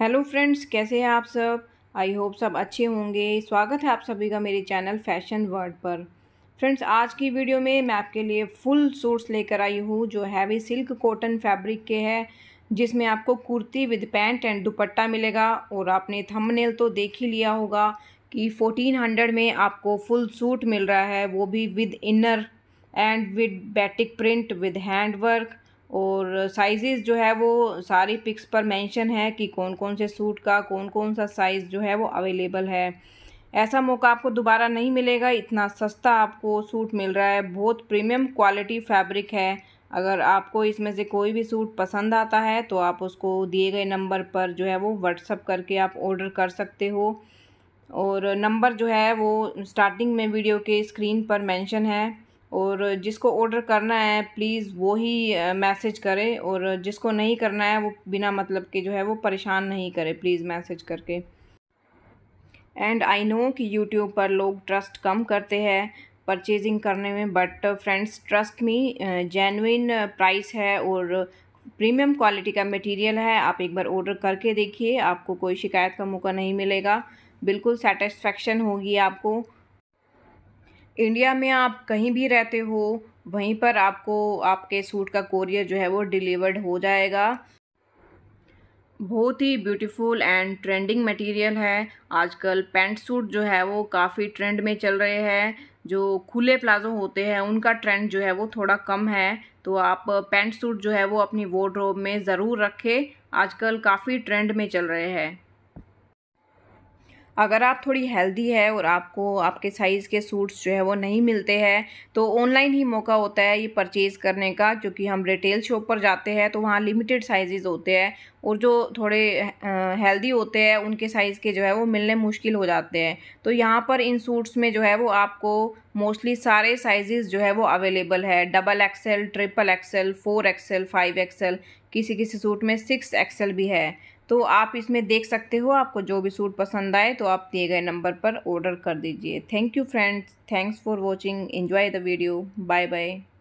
hello friends कैसे हैं आप सब आई होप सब अच्छे होंगे स्वागत है आप सभी का मेरे चैनल फैशन वर्ल्ड पर फ्रेंड्स आज की वीडियो में मैं आपके लिए फुल सूट्स लेकर आई हूँ जो हैवी सिल्क कॉटन फैब्रिक के है जिसमें आपको kurti with pant and dupatta मिलेगा और आपने थंबनेल तो देख ही लिया होगा कि फोर्टीन हंड्रेड में आपको फुल सूट मिल रहा है वो भी with inner and with batik print with hand work और साइज़ जो है वो सारी पिक्स पर मेंशन है कि कौन कौन से सूट का कौन कौन सा साइज़ जो है वो अवेलेबल है ऐसा मौका आपको दोबारा नहीं मिलेगा इतना सस्ता आपको सूट मिल रहा है बहुत प्रीमियम क्वालिटी फैब्रिक है अगर आपको इसमें से कोई भी सूट पसंद आता है तो आप उसको दिए गए नंबर पर जो है वो व्हाट्सअप करके आप ऑर्डर कर सकते हो और नंबर जो है वो स्टार्टिंग में वीडियो के स्क्रीन पर मेंशन है और जिसको ऑर्डर करना है प्लीज़ वो ही मैसेज करे और जिसको नहीं करना है वो बिना मतलब के जो है वो परेशान नहीं करे प्लीज़ मैसेज करके एंड आई नो कि यूट्यूब पर लोग ट्रस्ट कम करते हैं परचेजिंग करने में but friends trust me genuine price है और प्रीमियम क्वालिटी का मटेरियल है आप एक बार ऑर्डर करके देखिए आपको कोई शिकायत का मौका नहीं मिलेगा बिल्कुल सेटिस्फेक्शन होगी आपको इंडिया में आप कहीं भी रहते हो वहीं पर आपको आपके सूट का कोरियर जो है वो डिलीवर्ड हो जाएगा बहुत ही ब्यूटीफुल एंड ट्रेंडिंग मटेरियल है आजकल पैंट सूट जो है वो काफ़ी ट्रेंड में चल रहे हैं जो खुले प्लाजो होते हैं उनका ट्रेंड जो है वो थोड़ा कम है तो आप पैंट सूट जो है वो अपनी वार्ड्रोब में ज़रूर रखें आजकल काफ़ी ट्रेंड में चल रहे हैं अगर आप थोड़ी हेल्दी है और आपको आपके साइज़ के सूट्स जो है वो नहीं मिलते हैं तो ऑनलाइन ही मौका होता है ये परचेज़ करने का क्योंकि हम रिटेल शॉप पर जाते हैं तो वहाँ लिमिटेड साइज़ होते हैं और जो थोड़े हेल्दी होते हैं उनके साइज़ के जो है वो मिलने मुश्किल हो जाते हैं तो यहाँ पर इन सूट्स में जो है वो आपको मोस्टली सारे साइज़ जो है वो अवेलेबल है double XL triple XL four XL five XL किसी किसी सूट में सिक्स एक्सेल भी है तो आप इसमें देख सकते हो आपको जो भी सूट पसंद आए तो आप दिए गए नंबर पर ऑर्डर कर दीजिए thank you friends thanks for watching enjoy the video bye bye